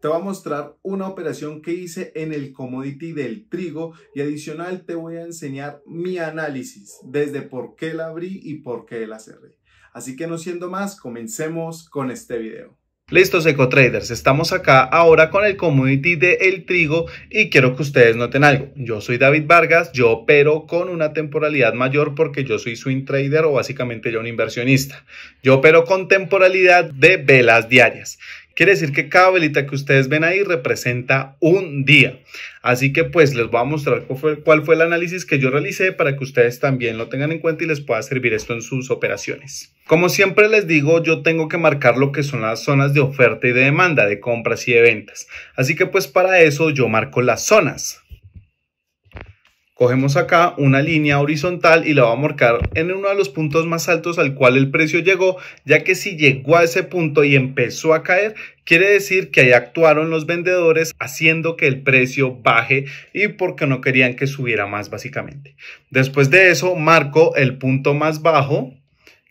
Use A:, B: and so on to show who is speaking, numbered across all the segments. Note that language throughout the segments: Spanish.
A: te voy a mostrar una operación que hice en el commodity del trigo y adicional te voy a enseñar mi análisis desde por qué la abrí y por qué la cerré. Así que no siendo más, comencemos con este video. Listos EcoTraders, estamos acá ahora con el commodity de El Trigo y quiero que ustedes noten algo. Yo soy David Vargas, yo opero con una temporalidad mayor porque yo soy swing trader o básicamente yo un inversionista. Yo opero con temporalidad de velas diarias. Quiere decir que cada velita que ustedes ven ahí representa un día. Así que pues les voy a mostrar cuál fue, cuál fue el análisis que yo realicé para que ustedes también lo tengan en cuenta y les pueda servir esto en sus operaciones. Como siempre les digo, yo tengo que marcar lo que son las zonas de oferta y de demanda, de compras y de ventas. Así que pues para eso yo marco las zonas. Cogemos acá una línea horizontal y la vamos a marcar en uno de los puntos más altos al cual el precio llegó, ya que si llegó a ese punto y empezó a caer, quiere decir que ahí actuaron los vendedores haciendo que el precio baje y porque no querían que subiera más básicamente. Después de eso, marco el punto más bajo,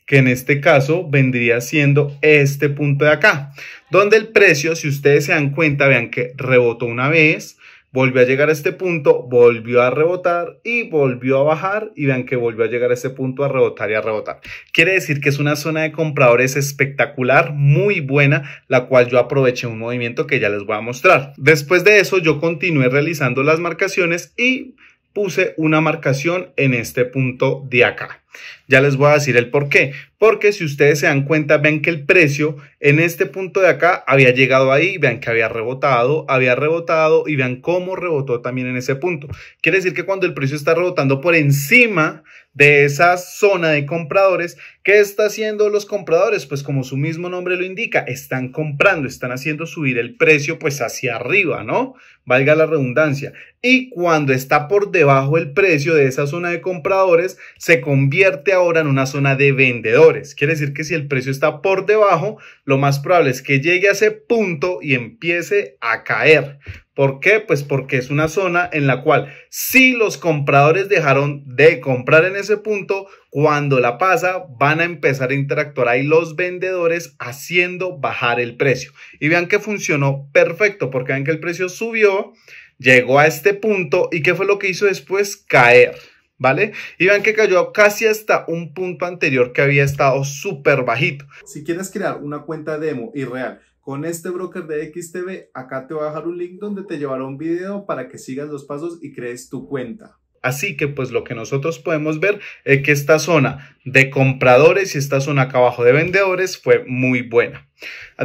A: que en este caso vendría siendo este punto de acá, donde el precio, si ustedes se dan cuenta, vean que rebotó una vez, volvió a llegar a este punto, volvió a rebotar y volvió a bajar y vean que volvió a llegar a ese punto a rebotar y a rebotar. Quiere decir que es una zona de compradores espectacular, muy buena, la cual yo aproveché un movimiento que ya les voy a mostrar. Después de eso yo continué realizando las marcaciones y puse una marcación en este punto de acá. Ya les voy a decir el por qué. Porque si ustedes se dan cuenta, ven que el precio en este punto de acá había llegado ahí, vean que había rebotado, había rebotado y vean cómo rebotó también en ese punto. Quiere decir que cuando el precio está rebotando por encima de esa zona de compradores, ¿qué está haciendo los compradores? Pues como su mismo nombre lo indica, están comprando, están haciendo subir el precio pues hacia arriba, ¿no? Valga la redundancia. Y cuando está por debajo el precio de esa zona de compradores, se convierte ahora en una zona de vendedores. Quiere decir que si el precio está por debajo, lo más probable es que llegue a ese punto y empiece a caer. ¿Por qué? Pues porque es una zona en la cual si los compradores dejaron de comprar en ese punto, cuando la pasa van a empezar a interactuar ahí los vendedores haciendo bajar el precio. Y vean que funcionó perfecto porque vean que el precio subió, llegó a este punto y ¿qué fue lo que hizo después? Caer. ¿vale? Y vean que cayó casi hasta un punto anterior que había estado súper bajito. Si quieres crear una cuenta demo y real con este broker de XTV, acá te voy a dejar un link donde te llevará un video para que sigas los pasos y crees tu cuenta. Así que pues lo que nosotros podemos ver es que esta zona de compradores y esta zona acá abajo de vendedores fue muy buena.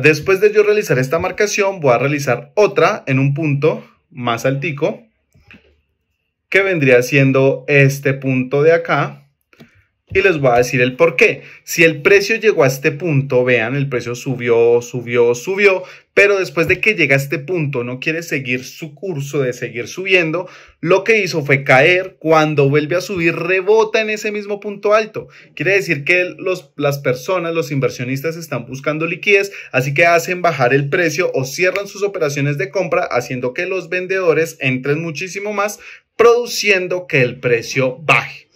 A: Después de yo realizar esta marcación, voy a realizar otra en un punto más altico que vendría siendo este punto de acá. Y les voy a decir el por qué. Si el precio llegó a este punto, vean, el precio subió, subió, subió, pero después de que llega a este punto no quiere seguir su curso de seguir subiendo, lo que hizo fue caer, cuando vuelve a subir rebota en ese mismo punto alto. Quiere decir que los, las personas, los inversionistas están buscando liquidez, así que hacen bajar el precio o cierran sus operaciones de compra, haciendo que los vendedores entren muchísimo más produciendo que el precio baje.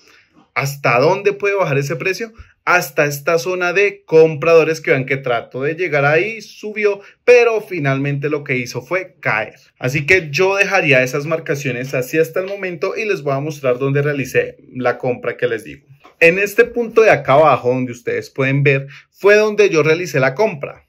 A: ¿Hasta dónde puede bajar ese precio? Hasta esta zona de compradores que vean que trato de llegar ahí, subió, pero finalmente lo que hizo fue caer. Así que yo dejaría esas marcaciones así hasta el momento y les voy a mostrar dónde realicé la compra que les digo. En este punto de acá abajo, donde ustedes pueden ver, fue donde yo realicé la compra.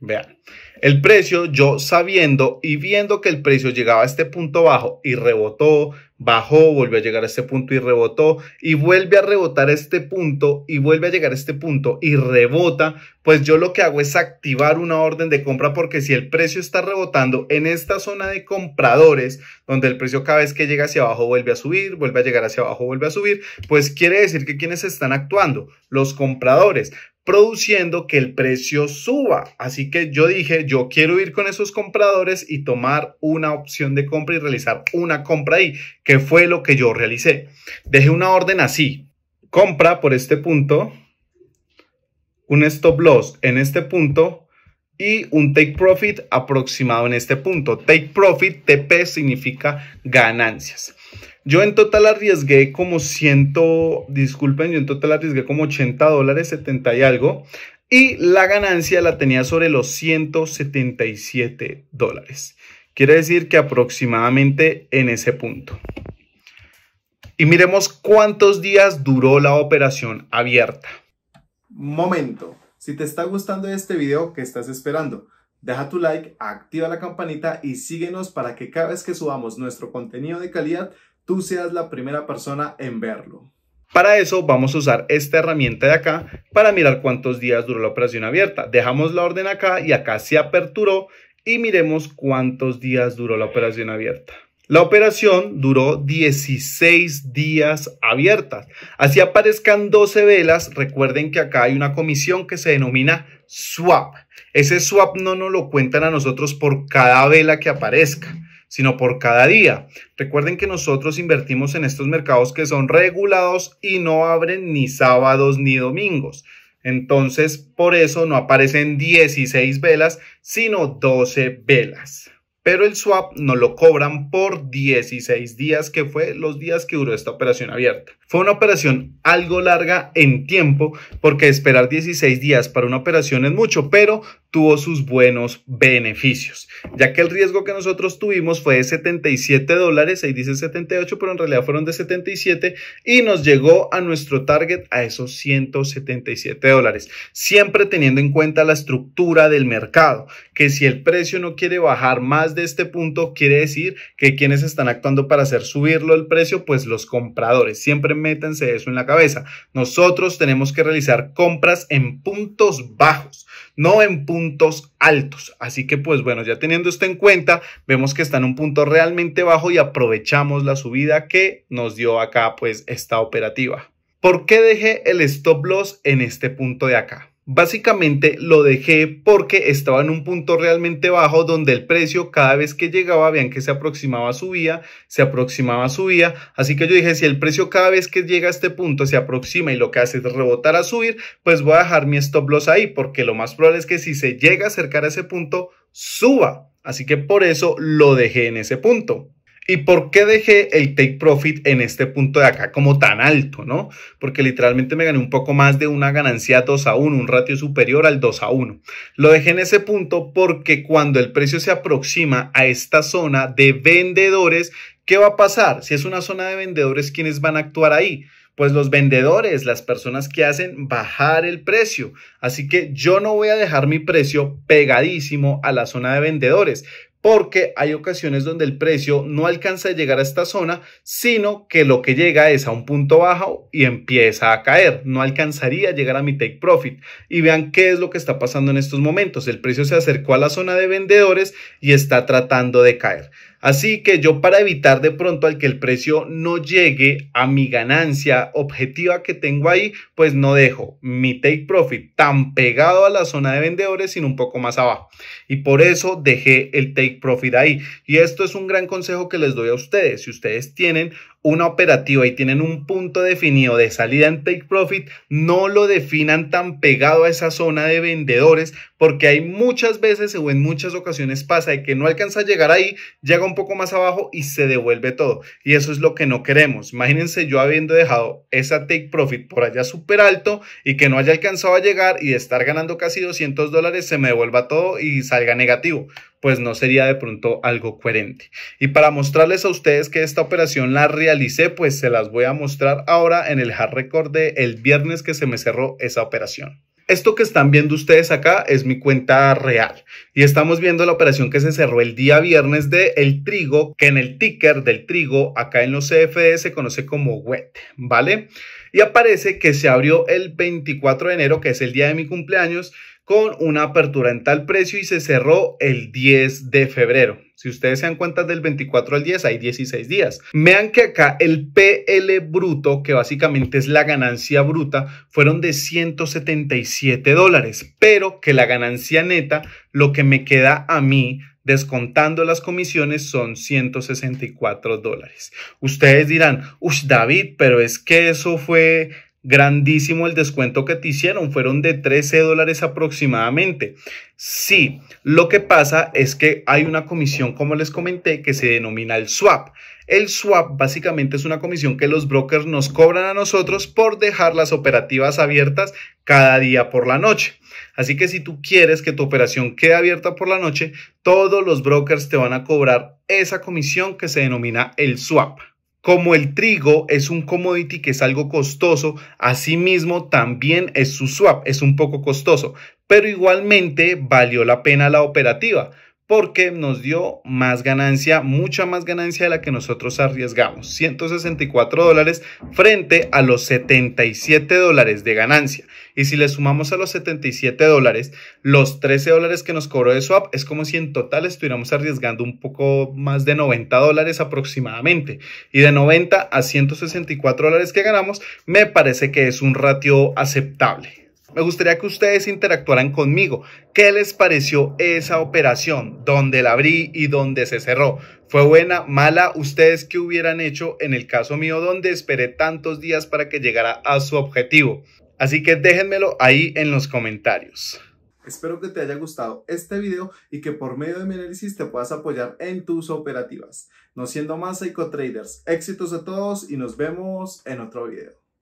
A: Vean. El precio, yo sabiendo y viendo que el precio llegaba a este punto bajo y rebotó, bajó, volvió a llegar a este punto y rebotó y vuelve a rebotar a este punto y vuelve a llegar a este punto y rebota, pues yo lo que hago es activar una orden de compra porque si el precio está rebotando en esta zona de compradores, donde el precio cada vez que llega hacia abajo vuelve a subir, vuelve a llegar hacia abajo, vuelve a subir, pues quiere decir que quienes están actuando, los compradores produciendo que el precio suba. Así que yo dije, yo quiero ir con esos compradores y tomar una opción de compra y realizar una compra ahí, que fue lo que yo realicé. Dejé una orden así, compra por este punto, un stop loss en este punto y un take profit aproximado en este punto. Take profit, TP, significa ganancias. Yo en total arriesgué como 100, disculpen, yo en total arriesgué como 80 dólares, 70 y algo, y la ganancia la tenía sobre los 177 dólares. Quiere decir que aproximadamente en ese punto. Y miremos cuántos días duró la operación abierta. Momento. Si te está gustando este video, ¿qué estás esperando? Deja tu like, activa la campanita y síguenos para que cada vez que subamos nuestro contenido de calidad, tú seas la primera persona en verlo. Para eso vamos a usar esta herramienta de acá para mirar cuántos días duró la operación abierta. Dejamos la orden acá y acá se aperturó y miremos cuántos días duró la operación abierta. La operación duró 16 días abiertas. Así aparezcan 12 velas, recuerden que acá hay una comisión que se denomina swap. Ese swap no nos lo cuentan a nosotros por cada vela que aparezca, sino por cada día. Recuerden que nosotros invertimos en estos mercados que son regulados y no abren ni sábados ni domingos. Entonces, por eso no aparecen 16 velas, sino 12 velas pero el swap no lo cobran por 16 días, que fue los días que duró esta operación abierta. Fue una operación algo larga en tiempo, porque esperar 16 días para una operación es mucho, pero tuvo sus buenos beneficios, ya que el riesgo que nosotros tuvimos fue de 77 dólares, ahí dice 78, pero en realidad fueron de 77 y nos llegó a nuestro target a esos 177 dólares, siempre teniendo en cuenta la estructura del mercado, que si el precio no quiere bajar más de este punto, quiere decir que quienes están actuando para hacer subirlo el precio, pues los compradores, siempre métanse eso en la cabeza. Nosotros tenemos que realizar compras en puntos bajos, no en puntos altos. Así que pues bueno, ya teniendo esto en cuenta, vemos que está en un punto realmente bajo y aprovechamos la subida que nos dio acá pues esta operativa. ¿Por qué dejé el stop loss en este punto de acá? Básicamente lo dejé porque estaba en un punto realmente bajo donde el precio cada vez que llegaba, vean que se aproximaba, a subía, se aproximaba, a subía. Así que yo dije, si el precio cada vez que llega a este punto se aproxima y lo que hace es rebotar a subir, pues voy a dejar mi stop loss ahí porque lo más probable es que si se llega a acercar a ese punto, suba. Así que por eso lo dejé en ese punto. ¿Y por qué dejé el take profit en este punto de acá como tan alto, no? Porque literalmente me gané un poco más de una ganancia 2 a 1, un ratio superior al 2 a 1. Lo dejé en ese punto porque cuando el precio se aproxima a esta zona de vendedores, ¿qué va a pasar? Si es una zona de vendedores, ¿quiénes van a actuar ahí? pues los vendedores, las personas que hacen bajar el precio. Así que yo no voy a dejar mi precio pegadísimo a la zona de vendedores, porque hay ocasiones donde el precio no alcanza a llegar a esta zona, sino que lo que llega es a un punto bajo y empieza a caer. No alcanzaría a llegar a mi take profit. Y vean qué es lo que está pasando en estos momentos. El precio se acercó a la zona de vendedores y está tratando de caer. Así que yo para evitar de pronto al que el precio no llegue a mi ganancia objetiva que tengo ahí, pues no dejo mi take profit tan pegado a la zona de vendedores, sino un poco más abajo. Y por eso dejé el take profit ahí. Y esto es un gran consejo que les doy a ustedes. Si ustedes tienen una operativa y tienen un punto definido de salida en take profit, no lo definan tan pegado a esa zona de vendedores, porque hay muchas veces o en muchas ocasiones pasa de que no alcanza a llegar ahí, llega un poco más abajo y se devuelve todo. Y eso es lo que no queremos. Imagínense yo habiendo dejado esa take profit por allá súper alto y que no haya alcanzado a llegar y estar ganando casi 200 dólares se me devuelva todo y salga negativo pues no sería de pronto algo coherente. Y para mostrarles a ustedes que esta operación la realicé, pues se las voy a mostrar ahora en el hard record de el viernes que se me cerró esa operación. Esto que están viendo ustedes acá es mi cuenta real y estamos viendo la operación que se cerró el día viernes de el trigo, que en el ticker del trigo acá en los CFD se conoce como WET, ¿vale? Y aparece que se abrió el 24 de enero, que es el día de mi cumpleaños, con una apertura en tal precio y se cerró el 10 de febrero. Si ustedes se dan cuenta del 24 al 10 hay 16 días. Vean que acá el PL bruto, que básicamente es la ganancia bruta, fueron de 177 dólares, pero que la ganancia neta, lo que me queda a mí descontando las comisiones son 164 dólares. Ustedes dirán, uff David, pero es que eso fue grandísimo el descuento que te hicieron, fueron de 13 dólares aproximadamente. Sí, lo que pasa es que hay una comisión, como les comenté, que se denomina el swap. El swap básicamente es una comisión que los brokers nos cobran a nosotros por dejar las operativas abiertas cada día por la noche. Así que si tú quieres que tu operación quede abierta por la noche, todos los brokers te van a cobrar esa comisión que se denomina el swap. Como el trigo es un commodity que es algo costoso, asimismo también es su swap, es un poco costoso, pero igualmente valió la pena la operativa porque nos dio más ganancia, mucha más ganancia de la que nosotros arriesgamos, 164 dólares frente a los 77 dólares de ganancia. Y si le sumamos a los 77 dólares, los 13 dólares que nos cobró de swap, es como si en total estuviéramos arriesgando un poco más de 90 dólares aproximadamente. Y de 90 a 164 dólares que ganamos, me parece que es un ratio aceptable. Me gustaría que ustedes interactuaran conmigo. ¿Qué les pareció esa operación? ¿Dónde la abrí y dónde se cerró? ¿Fue buena, mala? ¿Ustedes qué hubieran hecho en el caso mío donde esperé tantos días para que llegara a su objetivo? Así que déjenmelo ahí en los comentarios. Espero que te haya gustado este video y que por medio de mi análisis te puedas apoyar en tus operativas. No siendo más Traders, éxitos a todos y nos vemos en otro video.